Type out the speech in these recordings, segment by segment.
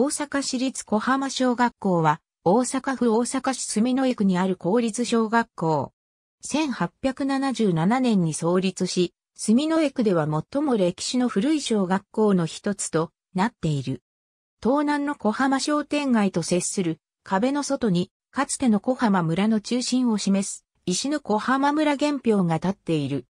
大阪市立小浜小学校は、大阪府大阪市住之江区にある公立小学校。1877年に創立し、住之江区では最も歴史の古い小学校の一つとなっている。東南の小浜商店街と接する壁の外に、かつての小浜村の中心を示す石の小浜村原表が立っている。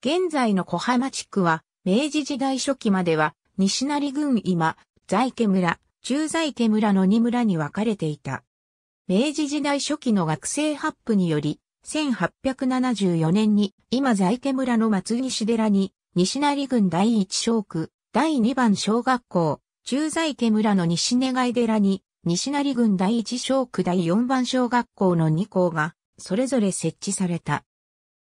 現在の小浜地区は、明治時代初期までは、西成郡今、在家村、駐在家村の2村に分かれていた。明治時代初期の学生発布により、1874年に今在家村の松西寺に、西成郡第一小区、第2番小学校、駐在家村の西願い寺に、西成郡第一小区第4番小学校の2校が、それぞれ設置された。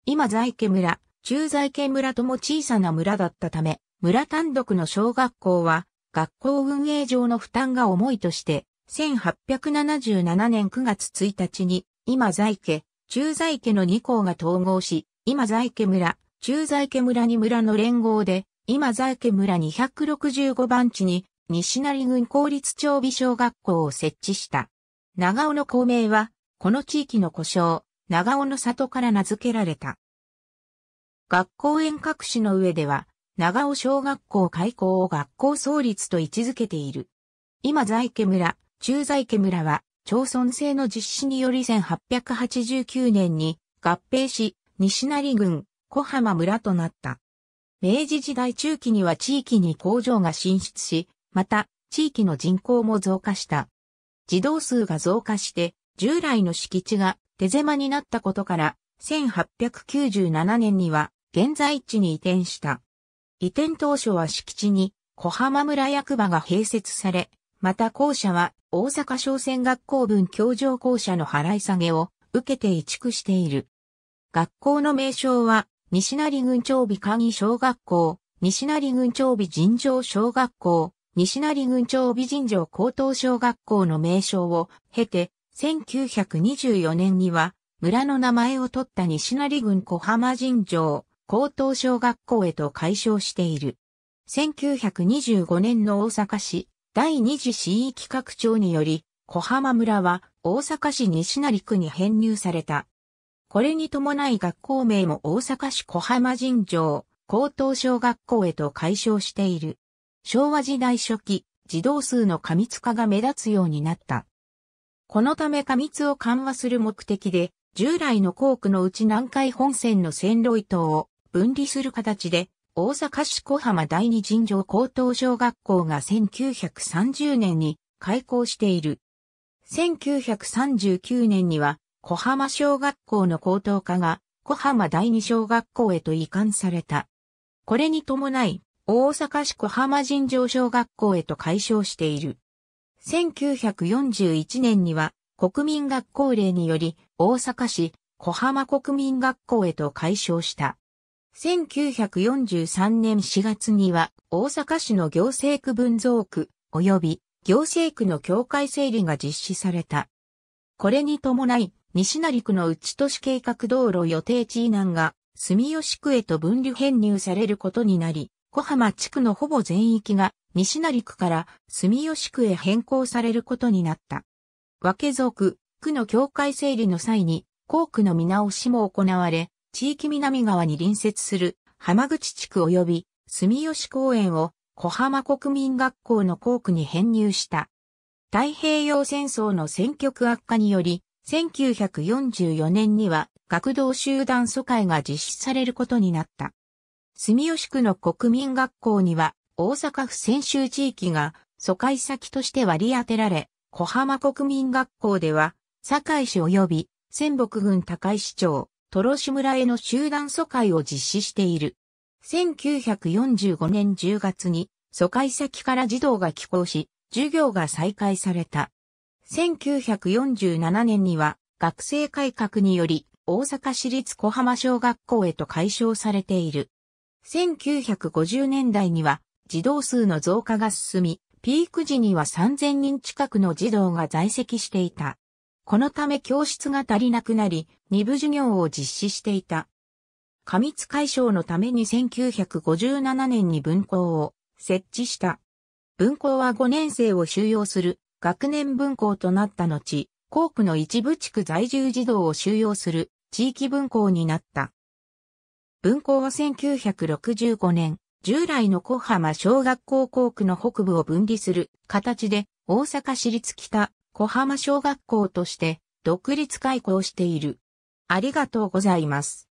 今在家村、駐在家村とも小さな村だったため、村単独の小学校は、学校運営上の負担が重いとして、1877年9月1日に、今在家、中在家の2校が統合し、今在家村、中在家村に村の連合で、今在家村265番地に、西成郡公立町美小学校を設置した。長尾の校名は、この地域の故障、長尾の里から名付けられた。学校遠隔市の上では、長尾小学校開校を学校創立と位置づけている。今在家村、中在家村は、町村制の実施により1889年に合併し、西成郡、小浜村となった。明治時代中期には地域に工場が進出し、また、地域の人口も増加した。児童数が増加して、従来の敷地が手狭になったことから、1897年には現在地に移転した。移転当初は敷地に小浜村役場が併設され、また校舎は大阪商船学校分教場校舎の払い下げを受けて移築している。学校の名称は西成郡長美鍵小学校、西成郡長美尋常小学校、西成郡長美尋常高等小学校の名称を経て、1924年には村の名前を取った西成郡小浜尋常高等小学校へと解消している。1925年の大阪市第二次市域拡張により、小浜村は大阪市西成区に編入された。これに伴い学校名も大阪市小浜尋常高等小学校へと解消している。昭和時代初期、児童数の過密化が目立つようになった。このため過密を緩和する目的で、従来の校区のうち南海本線の線路糸を分離する形で、大阪市小浜第二尋常高等小学校が1930年に開校している。1939年には、小浜小学校の高等科が小浜第二小学校へと移管された。これに伴い、大阪市小浜尋常小学校へと改称している。1941年には、国民学校令により、大阪市小浜国民学校へと改称した。1943年4月には大阪市の行政区分増区及び行政区の境界整理が実施された。これに伴い、西成区の内都市計画道路予定地以南が住吉区へと分離編入されることになり、小浜地区のほぼ全域が西成区から住吉区へ変更されることになった。分け属、区の境界整理の際に、校区の見直しも行われ、地域南側に隣接する浜口地区及び住吉公園を小浜国民学校の校区に編入した。太平洋戦争の戦局悪化により、1944年には学童集団疎開が実施されることになった。住吉区の国民学校には大阪府泉州地域が疎開先として割り当てられ、小浜国民学校では、堺市及び仙北郡高石町、トロシ村への集団疎開を実施している。1945年10月に疎開先から児童が帰校し、授業が再開された。1947年には学生改革により大阪市立小浜小学校へと解消されている。1950年代には児童数の増加が進み、ピーク時には3000人近くの児童が在籍していた。このため教室が足りなくなり、二部授業を実施していた。過密解消のために1957年に分校を設置した。分校は5年生を収容する学年分校となった後、校区の一部地区在住児童を収容する地域分校になった。分校は1965年、従来の小浜小学校校区の北部を分離する形で大阪市立北小浜小学校として独立開校している。ありがとうございます。